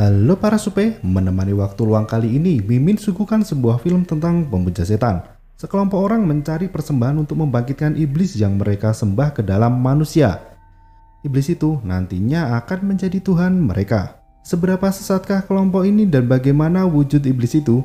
Halo para supe, menemani waktu luang kali ini, Mimin suguhkan sebuah film tentang pembeja setan. Sekelompok orang mencari persembahan untuk membangkitkan iblis yang mereka sembah ke dalam manusia. Iblis itu nantinya akan menjadi Tuhan mereka. Seberapa sesatkah kelompok ini dan bagaimana wujud iblis itu?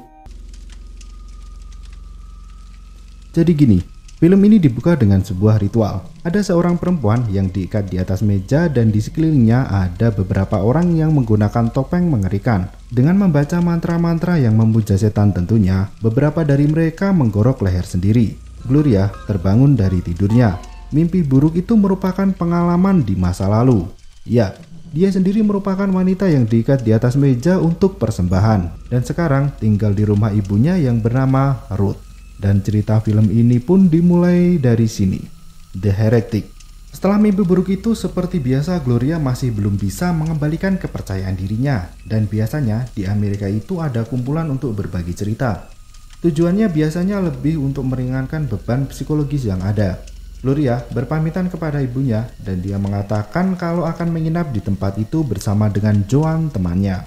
Jadi gini, Film ini dibuka dengan sebuah ritual. Ada seorang perempuan yang diikat di atas meja dan di sekelilingnya ada beberapa orang yang menggunakan topeng mengerikan. Dengan membaca mantra-mantra yang memuja setan tentunya, beberapa dari mereka menggorok leher sendiri. Gloria terbangun dari tidurnya. Mimpi buruk itu merupakan pengalaman di masa lalu. Ya, dia sendiri merupakan wanita yang diikat di atas meja untuk persembahan dan sekarang tinggal di rumah ibunya yang bernama Ruth. Dan cerita film ini pun dimulai dari sini, The Heretic. Setelah mimpi buruk itu, seperti biasa Gloria masih belum bisa mengembalikan kepercayaan dirinya. Dan biasanya di Amerika itu ada kumpulan untuk berbagi cerita. Tujuannya biasanya lebih untuk meringankan beban psikologis yang ada. Gloria berpamitan kepada ibunya dan dia mengatakan kalau akan menginap di tempat itu bersama dengan Joan temannya.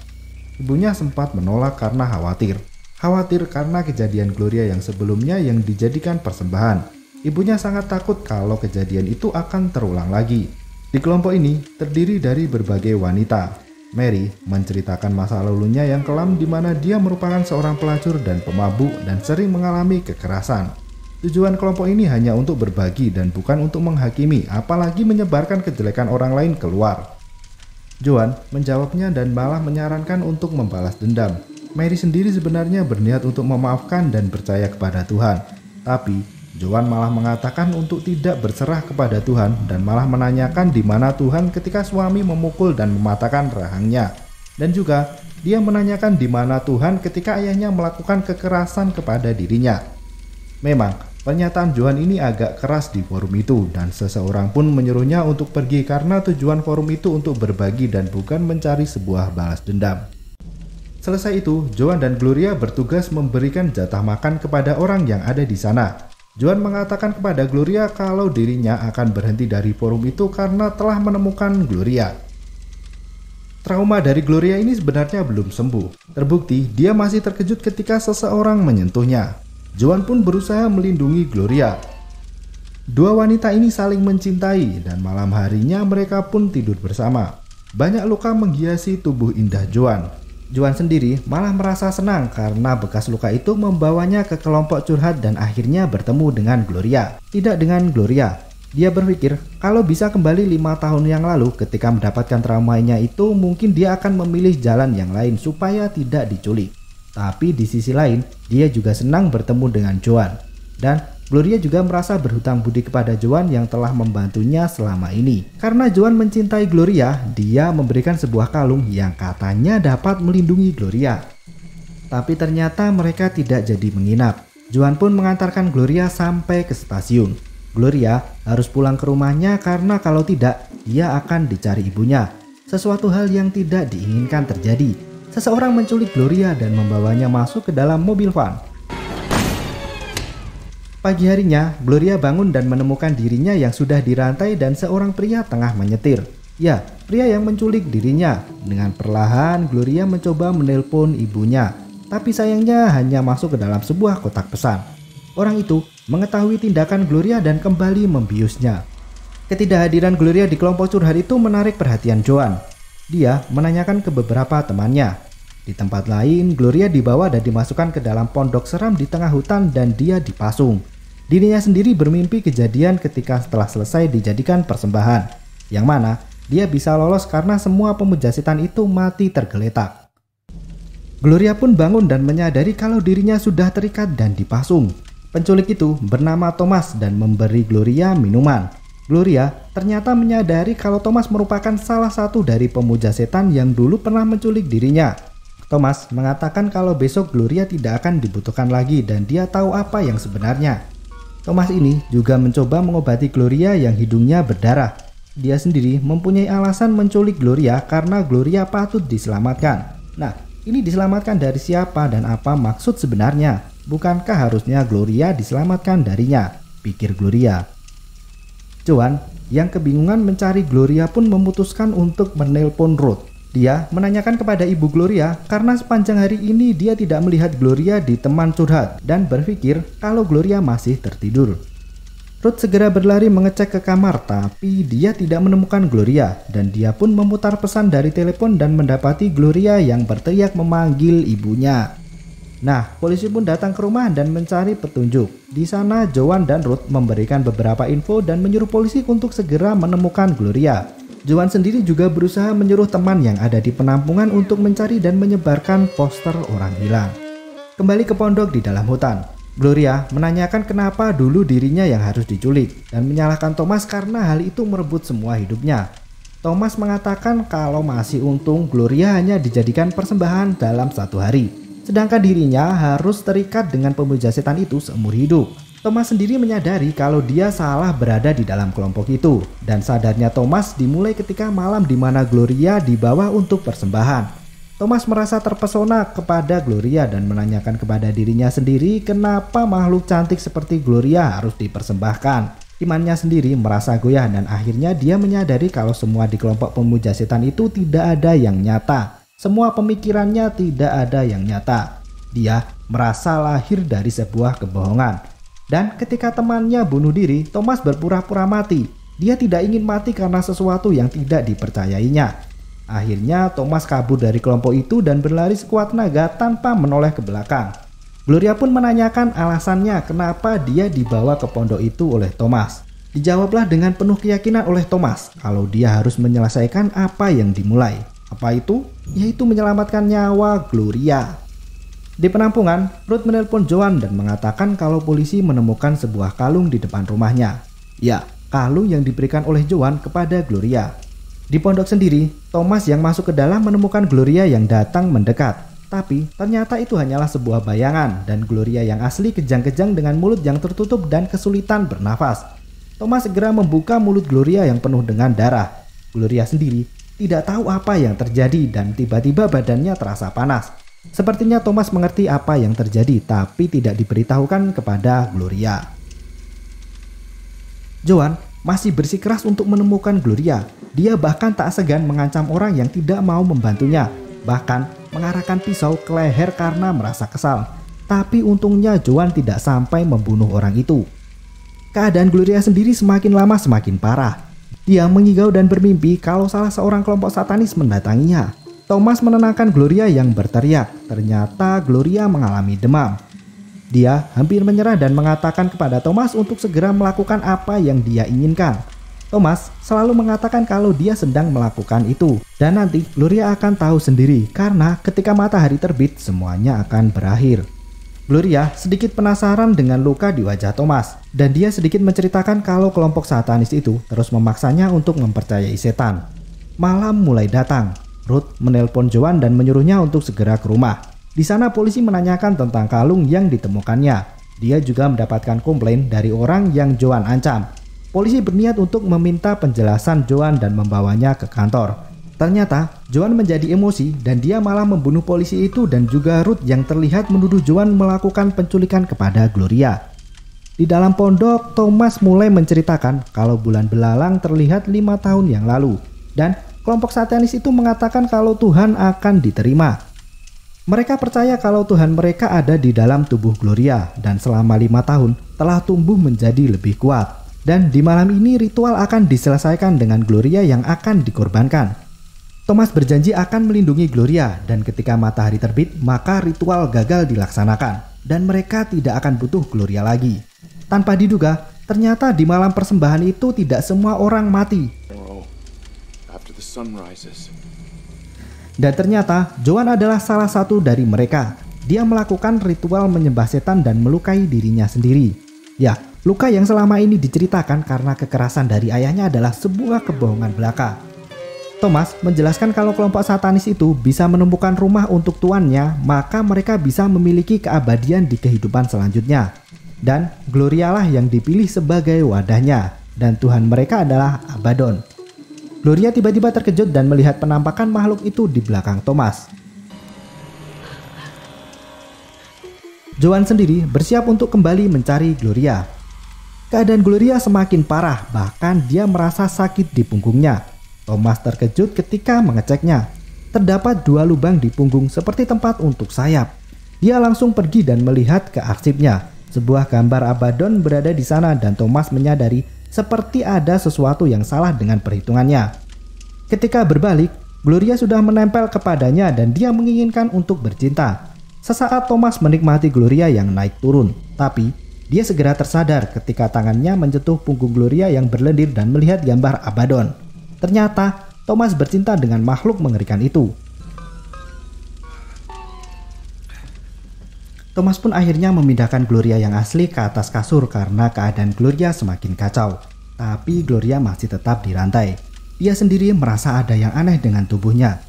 Ibunya sempat menolak karena khawatir, khawatir karena kejadian Gloria yang sebelumnya yang dijadikan persembahan. Ibunya sangat takut kalau kejadian itu akan terulang lagi. Di kelompok ini terdiri dari berbagai wanita. Mary menceritakan masa lalunya yang kelam di mana dia merupakan seorang pelacur dan pemabuk dan sering mengalami kekerasan. Tujuan kelompok ini hanya untuk berbagi dan bukan untuk menghakimi, apalagi menyebarkan kejelekan orang lain keluar. Joan menjawabnya dan malah menyarankan untuk membalas dendam, Mary sendiri sebenarnya berniat untuk memaafkan dan percaya kepada Tuhan. Tapi, Joan malah mengatakan untuk tidak berserah kepada Tuhan dan malah menanyakan di mana Tuhan ketika suami memukul dan mematakan rahangnya. Dan juga, dia menanyakan di mana Tuhan ketika ayahnya melakukan kekerasan kepada dirinya. Memang, pernyataan Johan ini agak keras di forum itu dan seseorang pun menyuruhnya untuk pergi karena tujuan forum itu untuk berbagi dan bukan mencari sebuah balas dendam. Selesai itu, Joan dan Gloria bertugas memberikan jatah makan kepada orang yang ada di sana. Joan mengatakan kepada Gloria kalau dirinya akan berhenti dari forum itu karena telah menemukan Gloria. Trauma dari Gloria ini sebenarnya belum sembuh. Terbukti, dia masih terkejut ketika seseorang menyentuhnya. Joan pun berusaha melindungi Gloria. Dua wanita ini saling mencintai dan malam harinya mereka pun tidur bersama. Banyak luka menghiasi tubuh indah Joan. Juan sendiri malah merasa senang karena bekas luka itu membawanya ke kelompok curhat dan akhirnya bertemu dengan Gloria. Tidak dengan Gloria, dia berpikir kalau bisa kembali lima tahun yang lalu ketika mendapatkan traumanya itu mungkin dia akan memilih jalan yang lain supaya tidak diculik. Tapi di sisi lain, dia juga senang bertemu dengan Joan. Dan Gloria juga merasa berhutang budi kepada Joan yang telah membantunya selama ini. Karena Joan mencintai Gloria, dia memberikan sebuah kalung yang katanya dapat melindungi Gloria. Tapi ternyata mereka tidak jadi menginap. Joan pun mengantarkan Gloria sampai ke stasiun. Gloria harus pulang ke rumahnya karena kalau tidak, dia akan dicari ibunya. Sesuatu hal yang tidak diinginkan terjadi. Seseorang menculik Gloria dan membawanya masuk ke dalam mobil van. Pagi harinya, Gloria bangun dan menemukan dirinya yang sudah dirantai dan seorang pria tengah menyetir. Ya, pria yang menculik dirinya. Dengan perlahan, Gloria mencoba menelpon ibunya. Tapi sayangnya hanya masuk ke dalam sebuah kotak pesan. Orang itu mengetahui tindakan Gloria dan kembali membiusnya. Ketidakhadiran Gloria di kelompok curhat itu menarik perhatian Joan. Dia menanyakan ke beberapa temannya, di tempat lain, Gloria dibawa dan dimasukkan ke dalam pondok seram di tengah hutan dan dia dipasung. Dirinya sendiri bermimpi kejadian ketika setelah selesai dijadikan persembahan, yang mana dia bisa lolos karena semua pemuja setan itu mati tergeletak. Gloria pun bangun dan menyadari kalau dirinya sudah terikat dan dipasung. Penculik itu bernama Thomas dan memberi Gloria minuman. Gloria ternyata menyadari kalau Thomas merupakan salah satu dari pemuja setan yang dulu pernah menculik dirinya Thomas mengatakan kalau besok Gloria tidak akan dibutuhkan lagi dan dia tahu apa yang sebenarnya. Thomas ini juga mencoba mengobati Gloria yang hidungnya berdarah. Dia sendiri mempunyai alasan menculik Gloria karena Gloria patut diselamatkan. Nah, ini diselamatkan dari siapa dan apa maksud sebenarnya? Bukankah harusnya Gloria diselamatkan darinya? Pikir Gloria. Cuan yang kebingungan mencari Gloria pun memutuskan untuk menelpon Ruth. Dia menanyakan kepada Ibu Gloria karena sepanjang hari ini dia tidak melihat Gloria di teman curhat dan berpikir kalau Gloria masih tertidur. Ruth segera berlari mengecek ke kamar tapi dia tidak menemukan Gloria dan dia pun memutar pesan dari telepon dan mendapati Gloria yang berteriak memanggil ibunya. Nah, polisi pun datang ke rumah dan mencari petunjuk. Di sana, Joan dan Ruth memberikan beberapa info dan menyuruh polisi untuk segera menemukan Gloria. Johan sendiri juga berusaha menyuruh teman yang ada di penampungan untuk mencari dan menyebarkan poster orang hilang. Kembali ke pondok di dalam hutan, Gloria menanyakan kenapa dulu dirinya yang harus diculik dan menyalahkan Thomas karena hal itu merebut semua hidupnya. Thomas mengatakan kalau masih untung Gloria hanya dijadikan persembahan dalam satu hari, sedangkan dirinya harus terikat dengan pemuja setan itu seumur hidup. Thomas sendiri menyadari kalau dia salah berada di dalam kelompok itu, dan sadarnya Thomas dimulai ketika malam di mana Gloria dibawa untuk persembahan. Thomas merasa terpesona kepada Gloria dan menanyakan kepada dirinya sendiri kenapa makhluk cantik seperti Gloria harus dipersembahkan. Imannya sendiri merasa goyah dan akhirnya dia menyadari kalau semua di kelompok pemuja setan itu tidak ada yang nyata. Semua pemikirannya tidak ada yang nyata. Dia merasa lahir dari sebuah kebohongan dan ketika temannya bunuh diri, Thomas berpura-pura mati. Dia tidak ingin mati karena sesuatu yang tidak dipercayainya. Akhirnya Thomas kabur dari kelompok itu dan berlari sekuat naga tanpa menoleh ke belakang. Gloria pun menanyakan alasannya kenapa dia dibawa ke pondok itu oleh Thomas. Dijawablah dengan penuh keyakinan oleh Thomas kalau dia harus menyelesaikan apa yang dimulai. Apa itu? Yaitu menyelamatkan nyawa Gloria. Di penampungan, Ruth menelpon Joan dan mengatakan kalau polisi menemukan sebuah kalung di depan rumahnya. Ya, kalung yang diberikan oleh Joan kepada Gloria. Di pondok sendiri, Thomas yang masuk ke dalam menemukan Gloria yang datang mendekat. Tapi ternyata itu hanyalah sebuah bayangan dan Gloria yang asli kejang-kejang dengan mulut yang tertutup dan kesulitan bernafas. Thomas segera membuka mulut Gloria yang penuh dengan darah. Gloria sendiri tidak tahu apa yang terjadi dan tiba-tiba badannya terasa panas. Sepertinya Thomas mengerti apa yang terjadi, tapi tidak diberitahukan kepada Gloria. Joan masih bersikeras untuk menemukan Gloria. Dia bahkan tak segan mengancam orang yang tidak mau membantunya, bahkan mengarahkan pisau ke leher karena merasa kesal. Tapi untungnya Joan tidak sampai membunuh orang itu. Keadaan Gloria sendiri semakin lama semakin parah. Dia mengigau dan bermimpi kalau salah seorang kelompok satanis mendatanginya. Thomas menenangkan Gloria yang berteriak. Ternyata Gloria mengalami demam. Dia hampir menyerah dan mengatakan kepada Thomas untuk segera melakukan apa yang dia inginkan. Thomas selalu mengatakan kalau dia sedang melakukan itu dan nanti Gloria akan tahu sendiri karena ketika matahari terbit semuanya akan berakhir. Gloria sedikit penasaran dengan luka di wajah Thomas dan dia sedikit menceritakan kalau kelompok satanis itu terus memaksanya untuk mempercayai setan. Malam mulai datang Ruth menelpon Joan dan menyuruhnya untuk segera ke rumah. Di sana polisi menanyakan tentang kalung yang ditemukannya. Dia juga mendapatkan komplain dari orang yang Joan ancam. Polisi berniat untuk meminta penjelasan Joan dan membawanya ke kantor. Ternyata Joan menjadi emosi dan dia malah membunuh polisi itu dan juga Ruth yang terlihat menuduh Joan melakukan penculikan kepada Gloria. Di dalam pondok, Thomas mulai menceritakan kalau bulan belalang terlihat lima tahun yang lalu dan kelompok satanis itu mengatakan kalau Tuhan akan diterima. Mereka percaya kalau Tuhan mereka ada di dalam tubuh Gloria dan selama lima tahun telah tumbuh menjadi lebih kuat. Dan di malam ini ritual akan diselesaikan dengan Gloria yang akan dikorbankan. Thomas berjanji akan melindungi Gloria dan ketika matahari terbit maka ritual gagal dilaksanakan dan mereka tidak akan butuh Gloria lagi. Tanpa diduga, ternyata di malam persembahan itu tidak semua orang mati dan ternyata Joan adalah salah satu dari mereka. Dia melakukan ritual menyembah setan dan melukai dirinya sendiri. Ya, luka yang selama ini diceritakan karena kekerasan dari ayahnya adalah sebuah kebohongan belaka. Thomas menjelaskan kalau kelompok satanis itu bisa menemukan rumah untuk tuannya, maka mereka bisa memiliki keabadian di kehidupan selanjutnya. Dan Gloria lah yang dipilih sebagai wadahnya, dan Tuhan mereka adalah Abaddon. Gloria tiba-tiba terkejut dan melihat penampakan makhluk itu di belakang Thomas. Joan sendiri bersiap untuk kembali mencari Gloria. Keadaan Gloria semakin parah, bahkan dia merasa sakit di punggungnya. Thomas terkejut ketika mengeceknya. Terdapat dua lubang di punggung seperti tempat untuk sayap. Dia langsung pergi dan melihat ke arsipnya. Sebuah gambar Abaddon berada di sana dan Thomas menyadari seperti ada sesuatu yang salah dengan perhitungannya. Ketika berbalik, Gloria sudah menempel kepadanya dan dia menginginkan untuk bercinta. Sesaat Thomas menikmati Gloria yang naik turun, tapi dia segera tersadar ketika tangannya menjentuh punggung Gloria yang berlendir dan melihat gambar Abaddon. Ternyata, Thomas bercinta dengan makhluk mengerikan itu. Thomas pun akhirnya memindahkan Gloria yang asli ke atas kasur karena keadaan Gloria semakin kacau. Tapi Gloria masih tetap dirantai. rantai. Dia sendiri merasa ada yang aneh dengan tubuhnya.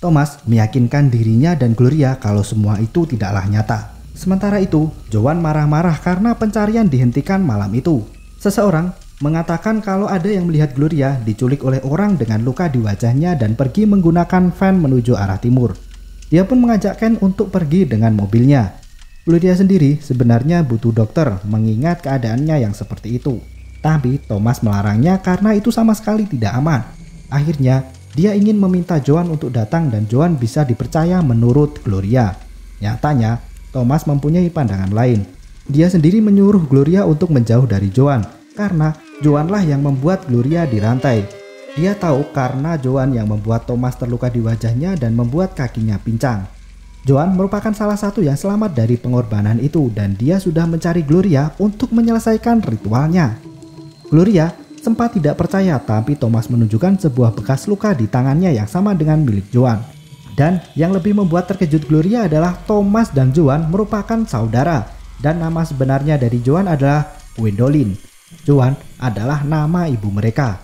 Thomas meyakinkan dirinya dan Gloria kalau semua itu tidaklah nyata. Sementara itu, Joan marah-marah karena pencarian dihentikan malam itu. Seseorang mengatakan kalau ada yang melihat Gloria diculik oleh orang dengan luka di wajahnya dan pergi menggunakan van menuju arah timur. Dia pun mengajak Ken untuk pergi dengan mobilnya. Gloria sendiri sebenarnya butuh dokter mengingat keadaannya yang seperti itu. Tapi Thomas melarangnya karena itu sama sekali tidak aman. Akhirnya, dia ingin meminta Joan untuk datang dan Joan bisa dipercaya menurut Gloria. Nyatanya, Thomas mempunyai pandangan lain. Dia sendiri menyuruh Gloria untuk menjauh dari Joan karena Joanlah yang membuat Gloria dirantai dia tahu karena Joan yang membuat Thomas terluka di wajahnya dan membuat kakinya pincang. Joan merupakan salah satu yang selamat dari pengorbanan itu dan dia sudah mencari Gloria untuk menyelesaikan ritualnya. Gloria sempat tidak percaya tapi Thomas menunjukkan sebuah bekas luka di tangannya yang sama dengan milik Joan. Dan yang lebih membuat terkejut Gloria adalah Thomas dan Joan merupakan saudara dan nama sebenarnya dari Joan adalah Gwendolyn. Joan adalah nama ibu mereka.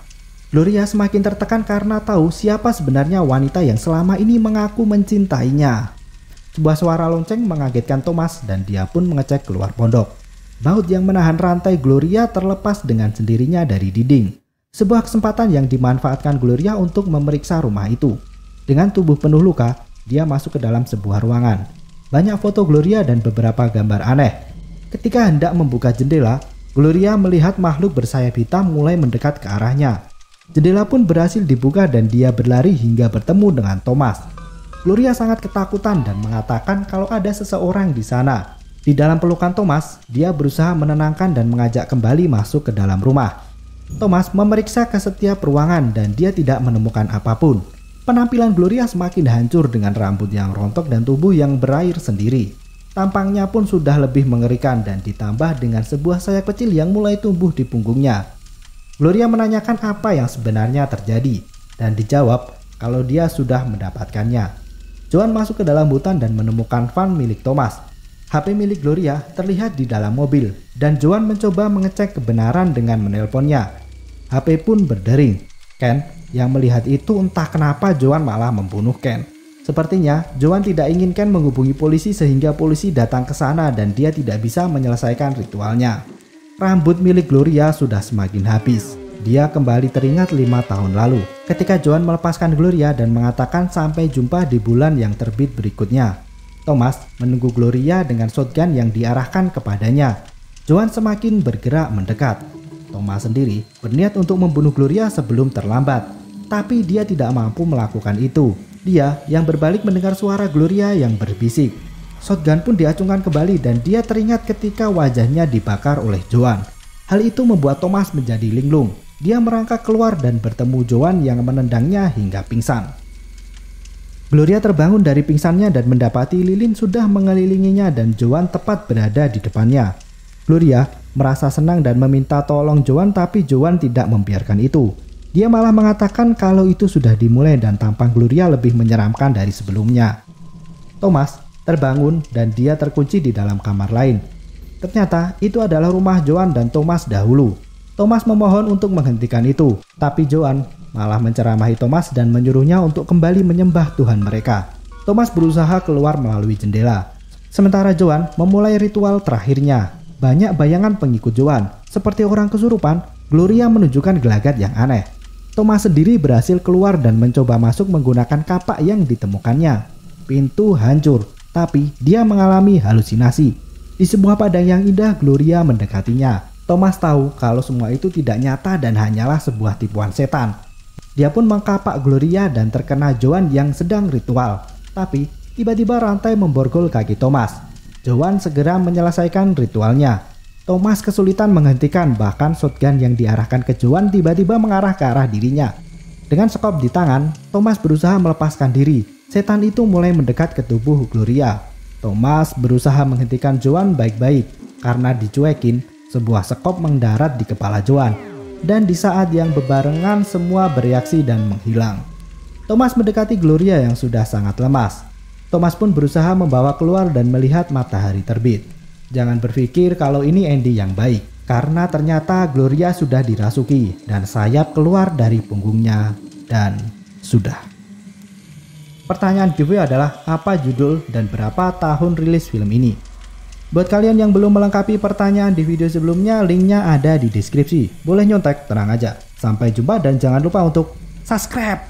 Gloria semakin tertekan karena tahu siapa sebenarnya wanita yang selama ini mengaku mencintainya. Sebuah suara lonceng mengagetkan Thomas dan dia pun mengecek keluar pondok. Baut yang menahan rantai Gloria terlepas dengan sendirinya dari dinding. Sebuah kesempatan yang dimanfaatkan Gloria untuk memeriksa rumah itu. Dengan tubuh penuh luka, dia masuk ke dalam sebuah ruangan. Banyak foto Gloria dan beberapa gambar aneh. Ketika hendak membuka jendela, Gloria melihat makhluk bersayap hitam mulai mendekat ke arahnya. Jendela pun berhasil dibuka dan dia berlari hingga bertemu dengan Thomas. Gloria sangat ketakutan dan mengatakan kalau ada seseorang di sana. Di dalam pelukan Thomas, dia berusaha menenangkan dan mengajak kembali masuk ke dalam rumah. Thomas memeriksa ke setiap ruangan dan dia tidak menemukan apapun. Penampilan Gloria semakin hancur dengan rambut yang rontok dan tubuh yang berair sendiri. Tampangnya pun sudah lebih mengerikan dan ditambah dengan sebuah sayap kecil yang mulai tumbuh di punggungnya. Gloria menanyakan apa yang sebenarnya terjadi dan dijawab kalau dia sudah mendapatkannya. Joan masuk ke dalam hutan dan menemukan van milik Thomas. HP milik Gloria terlihat di dalam mobil dan Joan mencoba mengecek kebenaran dengan menelponnya. HP pun berdering. Ken yang melihat itu entah kenapa Joan malah membunuh Ken. Sepertinya Joan tidak ingin Ken menghubungi polisi sehingga polisi datang ke sana dan dia tidak bisa menyelesaikan ritualnya. Rambut milik Gloria sudah semakin habis. Dia kembali teringat lima tahun lalu ketika Joan melepaskan Gloria dan mengatakan sampai jumpa di bulan yang terbit berikutnya. Thomas menunggu Gloria dengan shotgun yang diarahkan kepadanya. Joan semakin bergerak mendekat. Thomas sendiri berniat untuk membunuh Gloria sebelum terlambat, tapi dia tidak mampu melakukan itu. Dia yang berbalik mendengar suara Gloria yang berbisik, Shotgun pun diacungkan kembali dan dia teringat ketika wajahnya dibakar oleh Joan. Hal itu membuat Thomas menjadi linglung. Dia merangkak keluar dan bertemu Joan yang menendangnya hingga pingsan. Gloria terbangun dari pingsannya dan mendapati lilin sudah mengelilinginya dan Joan tepat berada di depannya. Gloria merasa senang dan meminta tolong Joan tapi Joan tidak membiarkan itu. Dia malah mengatakan kalau itu sudah dimulai dan tampang Gloria lebih menyeramkan dari sebelumnya. Thomas terbangun dan dia terkunci di dalam kamar lain. Ternyata itu adalah rumah Joan dan Thomas dahulu. Thomas memohon untuk menghentikan itu, tapi Joan malah menceramahi Thomas dan menyuruhnya untuk kembali menyembah Tuhan mereka. Thomas berusaha keluar melalui jendela. Sementara Joan memulai ritual terakhirnya. Banyak bayangan pengikut Joan, seperti orang kesurupan, Gloria menunjukkan gelagat yang aneh. Thomas sendiri berhasil keluar dan mencoba masuk menggunakan kapak yang ditemukannya. Pintu hancur tapi dia mengalami halusinasi. Di sebuah padang yang indah, Gloria mendekatinya. Thomas tahu kalau semua itu tidak nyata dan hanyalah sebuah tipuan setan. Dia pun mengkapak Gloria dan terkena Joan yang sedang ritual. Tapi tiba-tiba rantai memborgol kaki Thomas. Joan segera menyelesaikan ritualnya. Thomas kesulitan menghentikan bahkan shotgun yang diarahkan ke Joan tiba-tiba mengarah ke arah dirinya. Dengan sekop di tangan, Thomas berusaha melepaskan diri, setan itu mulai mendekat ke tubuh Gloria. Thomas berusaha menghentikan Joan baik-baik karena dicuekin sebuah sekop mendarat di kepala Joan dan di saat yang bebarengan semua bereaksi dan menghilang. Thomas mendekati Gloria yang sudah sangat lemas. Thomas pun berusaha membawa keluar dan melihat matahari terbit. Jangan berpikir kalau ini Andy yang baik, karena ternyata Gloria sudah dirasuki dan sayap keluar dari punggungnya dan sudah. Pertanyaan giveaway adalah apa judul dan berapa tahun rilis film ini. Buat kalian yang belum melengkapi pertanyaan di video sebelumnya, linknya ada di deskripsi. Boleh nyontek, tenang aja. Sampai jumpa dan jangan lupa untuk subscribe.